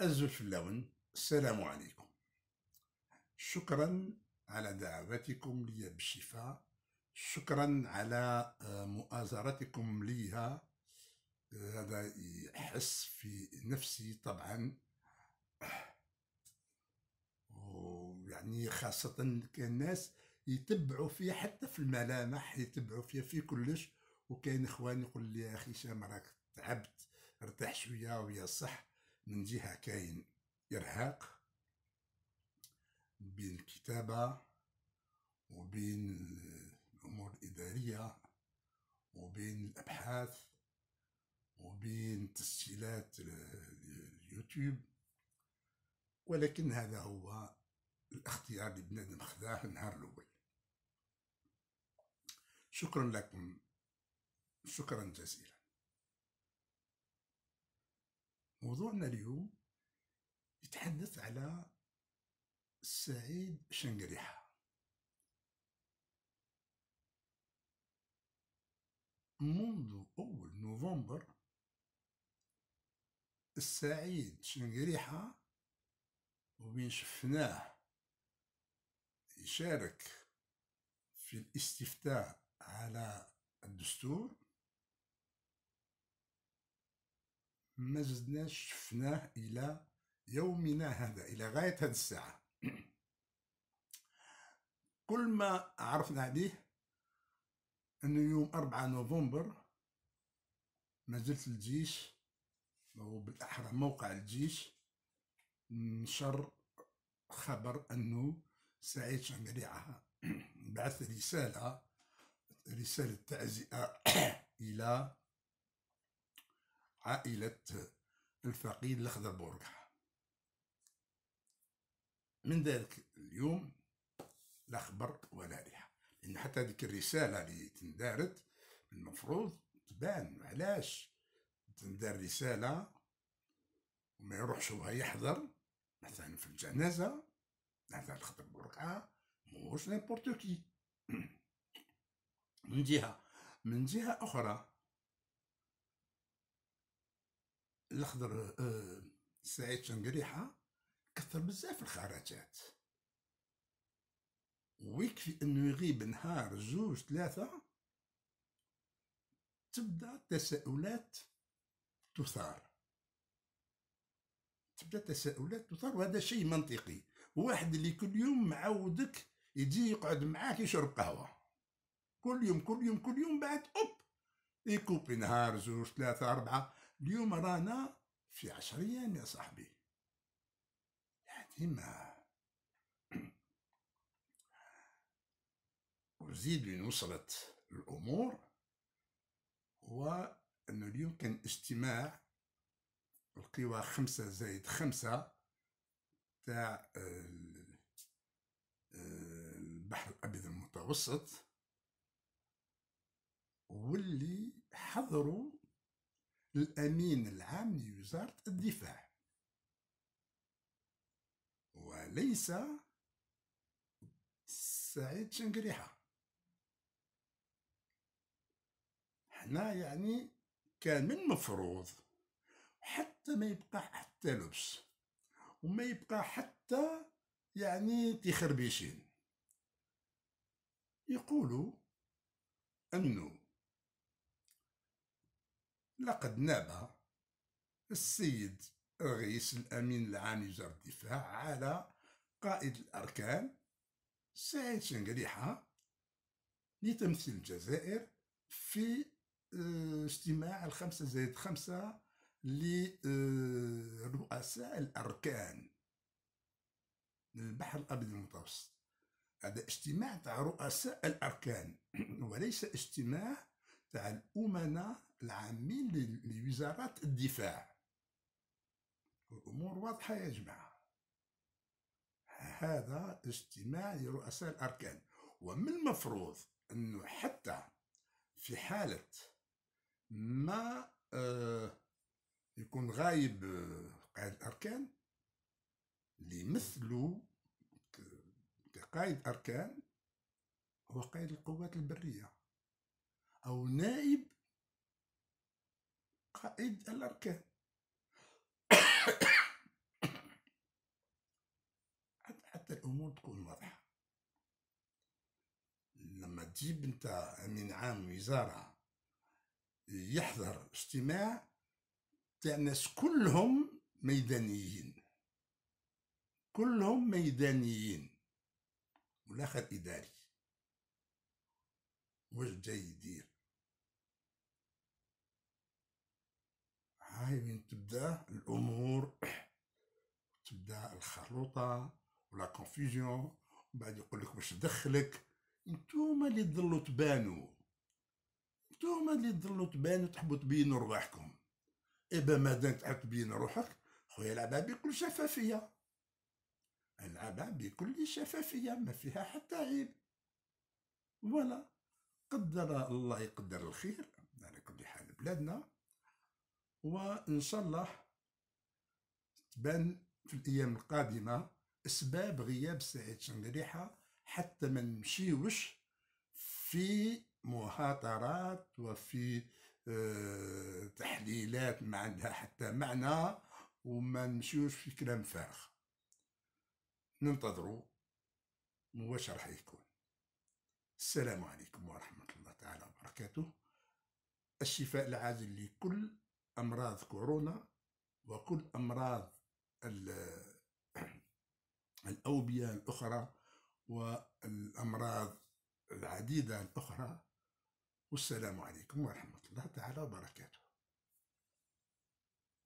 الزول اللون السلام عليكم شكرا على دعوتكم لي بالشفاء شكرا على آه، مؤازرتكم ليها هذا يحس في نفسي طبعا ويعني خاصة كان ناس يتبعوا فيها حتى في الملامح يتبعوا فيها في كلش وكان اخواني يقول لي يا اخي شام راك تعبت ارتاح شويه ويا صح من جهة كاين إرهاق بين الكتابة وبين الأمور الإدارية وبين الأبحاث وبين تسجيلات اليوتيوب ولكن هذا هو الاختيار اللي بنادم خذاه النهار الأول شكرا لكم شكرا جزيلا موضوعنا اليوم يتحدث على السعيد شنقريحة منذ أول نوفمبر السعيد شنقريحة وبين شفناه يشارك في الاستفتاء على الدستور ما زدناش شفناه إلى يومنا هذا إلى غاية هذه الساعة كل ما عرفنا عليه أنه يوم 4 نوفمبر مازلت الجيش أو بالأحرى موقع الجيش نشر خبر أنه سعيد شنقريعة بعث رسالة رسالة تعزئة إلى عائلة الفقيد الأخضر بورقح من ذلك اليوم لا خبر ولا ريحة لأن حتى هذيك الرسالة اللي تندارت المفروض تبان علاش تندار رسالة وما يروحش وها يحضر مثلا في الجنازة مثلا الخضر بورقعة موش نيمبورتو كي من جهة من جهة أخرى الاخضر آه، سعيد شنقريحه كثر بزاف الخرجات ويكفي انه يغيب نهار زوج ثلاثه تبدا تساؤلات تثار تبدا تساؤلات تثار وهذا شيء منطقي واحد اللي كل يوم معودك يجي يقعد معاك يشرب قهوه كل يوم كل يوم كل يوم بعد اوب يكوبي نهار زوج ثلاثه اربعه اليوم رانا في عشر ايام يا صاحبي يعني ما وزيد من وصلت الامور هو انه اليوم كان اجتماع القوى خمسة زائد خمسة تاع البحر الابيض المتوسط واللي حضروا الأمين العام لوزارة الدفاع وليس سعيد شنقريحة حنا يعني كان من المفروض حتى ما يبقى حتى لبس وما يبقى حتى يعني تخربيشين يقولوا أنه لقد ناب السيد الرئيس الأمين العام لوزارة الدفاع على قائد الأركان سعيد شنقريحة لتمثيل الجزائر في اجتماع آه، الخمسة زائد خمسة لرؤساء الأركان البحر الأبيض المتوسط هذا اجتماع تاع رؤساء الأركان وليس اجتماع الأمناء العامين لوزارات الدفاع الأمور واضحة يا جماعة هذا اجتماع لرؤساء الأركان ومن المفروض أنه حتى في حالة ما آه، يكون غايب آه، قائد الأركان اللي يمثلوا كقائد أركان هو قائد القوات البرية أو نائب قائد الأركان حتى الأمور تكون واضحة لما تجيب أنت أمين عام وزارة يحضر اجتماع تاع ناس كلهم ميدانيين كلهم ميدانيين والآخر إداري واش جاي يدير هاي من تبدا الامور تبدا الخلوطه ولا كونفيزيون بعد يقول لك باش دخلك نتوما اللي تظلوا تبانوا نتوما اللي تظلوا تبانوا تحبوا تبينوا رواحكم ايبا مادام تحب تبين روحك خويا العبها بكل شفافيه العبها بكل شفافيه ما فيها حتى عيب فوالا قدر الله يقدر الخير على كل حال بلادنا وان شاء الله تبان في الايام القادمه اسباب غياب سعيد شنقريحه حتى ما نمشيوش في مهاترات وفي آه، تحليلات ما عندها حتى معنى وما نمشيوش في كلام فارغ ننتظروا واش راح يكون السلام عليكم ورحمه الله تعالى وبركاته الشفاء العاجل لكل امراض كورونا وكل امراض الاوبئه الاخرى والامراض العديده الاخرى والسلام عليكم ورحمه الله تعالى وبركاته